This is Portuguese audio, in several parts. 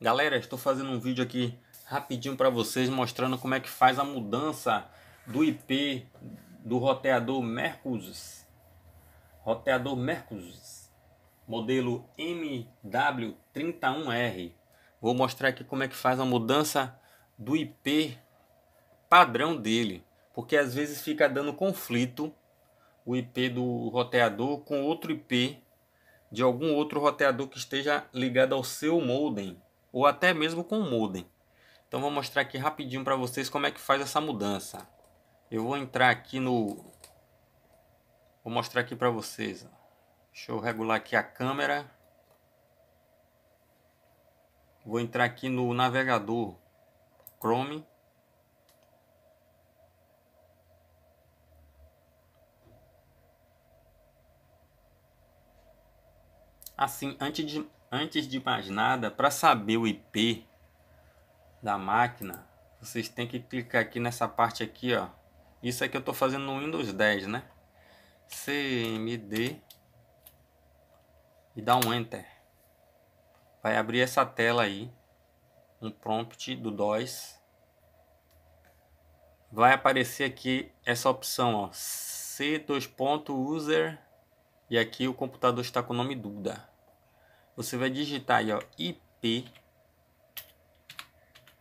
Galera, estou fazendo um vídeo aqui rapidinho para vocês mostrando como é que faz a mudança do IP do roteador Mercus, roteador Mercus, modelo MW31R. Vou mostrar aqui como é que faz a mudança do IP padrão dele, porque às vezes fica dando conflito o IP do roteador com outro IP de algum outro roteador que esteja ligado ao seu modem ou até mesmo com o modem. Então vou mostrar aqui rapidinho para vocês como é que faz essa mudança. Eu vou entrar aqui no... Vou mostrar aqui para vocês. Deixa eu regular aqui a câmera. Vou entrar aqui no navegador Chrome. Assim, antes de, Antes de mais nada, para saber o IP da máquina, vocês têm que clicar aqui nessa parte aqui, ó. Isso aqui eu estou fazendo no Windows 10, né? CMD e dá um Enter. Vai abrir essa tela aí, um prompt do DOS. Vai aparecer aqui essa opção, ó, C2.user e aqui o computador está com o nome Duda. Você vai digitar aí, ó, IP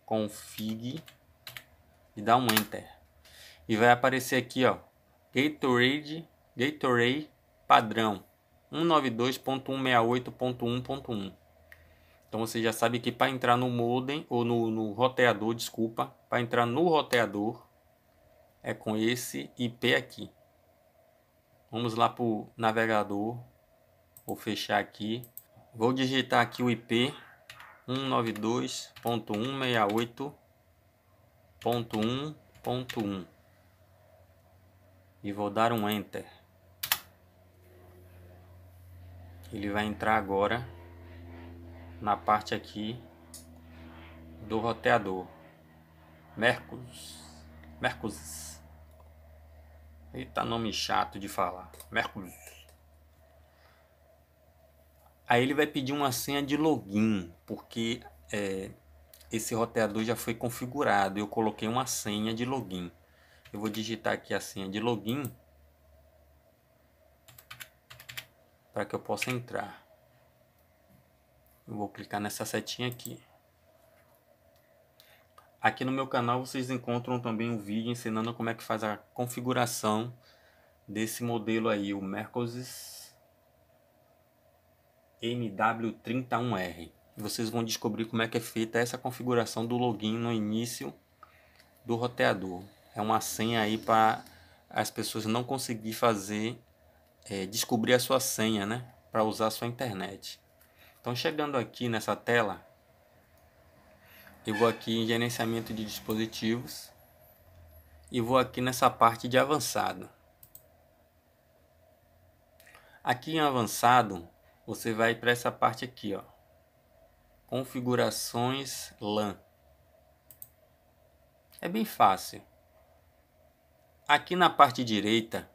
config e dá um enter. E vai aparecer aqui, ó, Gatorade, Gatorade padrão 192.168.1.1. Então você já sabe que para entrar no modem ou no, no roteador, desculpa, para entrar no roteador é com esse IP aqui. Vamos lá para o navegador. Vou fechar aqui. Vou digitar aqui o IP 192.168.1.1 e vou dar um Enter. Ele vai entrar agora na parte aqui do roteador. Mercos. Mercos. Eita, nome chato de falar. Mercos. Aí ele vai pedir uma senha de login, porque é, esse roteador já foi configurado. Eu coloquei uma senha de login. Eu vou digitar aqui a senha de login para que eu possa entrar. Eu vou clicar nessa setinha aqui. Aqui no meu canal vocês encontram também um vídeo ensinando como é que faz a configuração desse modelo aí, o Mercosis MW31R. Vocês vão descobrir como é que é feita essa configuração do login no início do roteador. É uma senha aí para as pessoas não conseguir fazer, é, descobrir a sua senha, né? Para usar a sua internet. Então chegando aqui nessa tela, eu vou aqui em gerenciamento de dispositivos e vou aqui nessa parte de avançado. Aqui em avançado, você vai para essa parte aqui, ó. Configurações LAN. É bem fácil. Aqui na parte direita,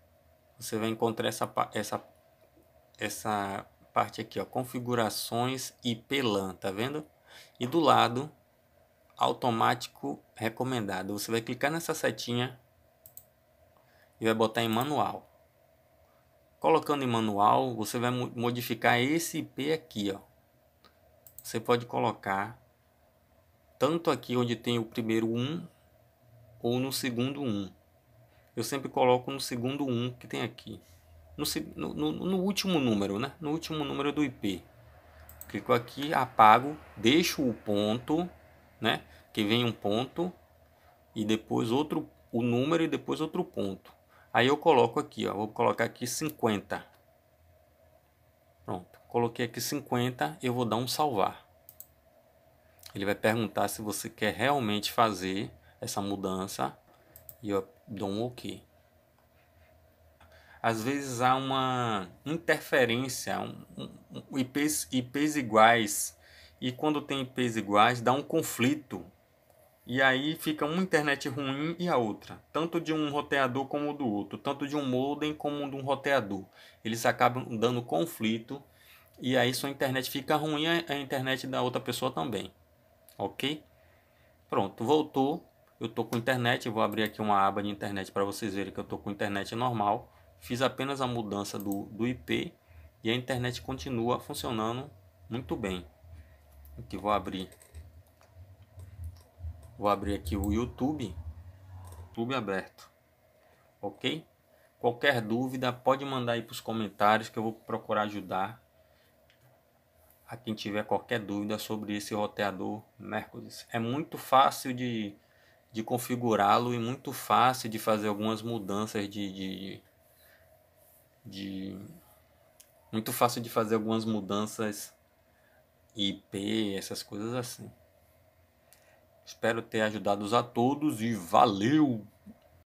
você vai encontrar essa, essa, essa parte aqui, ó, configurações LAN, tá vendo? E do lado, automático recomendado. Você vai clicar nessa setinha e vai botar em manual. Colocando em manual, você vai modificar esse IP aqui, ó. Você pode colocar tanto aqui onde tem o primeiro 1 ou no segundo 1. Eu sempre coloco no segundo 1 que tem aqui. No, no, no último número, né? No último número do IP. Clico aqui, apago, deixo o ponto, né? Que vem um ponto e depois outro o número e depois outro ponto. Aí eu coloco aqui, ó, vou colocar aqui 50. Pronto, coloquei aqui 50, eu vou dar um salvar. Ele vai perguntar se você quer realmente fazer essa mudança e eu dou um OK. Às vezes há uma interferência, um, um, IPs, IPs iguais, e quando tem IPs iguais dá um conflito e aí fica uma internet ruim e a outra, tanto de um roteador como do outro, tanto de um modem como de um roteador. Eles acabam dando conflito e aí sua internet fica ruim a internet da outra pessoa também. OK? Pronto, voltou. Eu tô com internet, vou abrir aqui uma aba de internet para vocês verem que eu tô com internet normal. Fiz apenas a mudança do, do IP e a internet continua funcionando muito bem. Aqui vou abrir Vou abrir aqui o YouTube. YouTube aberto. Ok? Qualquer dúvida, pode mandar aí para os comentários que eu vou procurar ajudar a quem tiver qualquer dúvida sobre esse roteador Mercosis. É muito fácil de, de configurá-lo e muito fácil de fazer algumas mudanças de, de, de muito fácil de fazer algumas mudanças IP, essas coisas assim. Espero ter ajudado a todos e valeu!